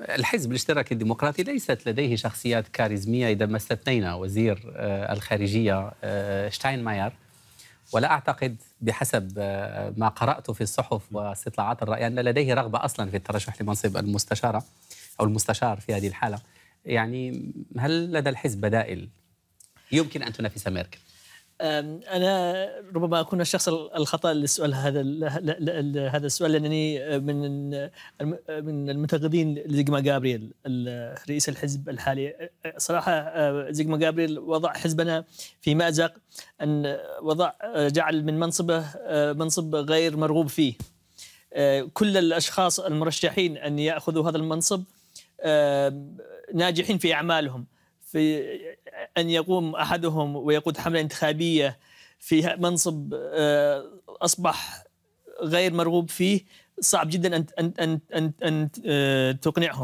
الحزب الاشتراكي الديمقراطي ليست لديه شخصيات كاريزمية إذا ما استثنينا وزير آه، الخارجية آه، شتاينماير ولا أعتقد بحسب آه، ما قرأته في الصحف واستطلاعات الرأي أن لديه رغبة أصلا في الترشح لمنصب المستشارة أو المستشار في هذه الحالة يعني هل لدى الحزب بدائل يمكن أن تنافس ميركل؟ انا ربما اكون الشخص الخطا للسؤال هذا هذا السؤال لانني من من المنتقدين لزيغما جابرييل رئيس الحزب الحالي صراحه أه، زيغما جابرييل وضع حزبنا في مازق ان وضع أه، جعل من منصبه أه، منصب غير مرغوب فيه كل الاشخاص المرشحين ان ياخذوا هذا المنصب ناجحين في اعمالهم في أن يقوم أحدهم ويقود حملة انتخابية في منصب آه، أصبح غير مرغوب فيه صعب جدا أن أن أن أن آه، تقنعهم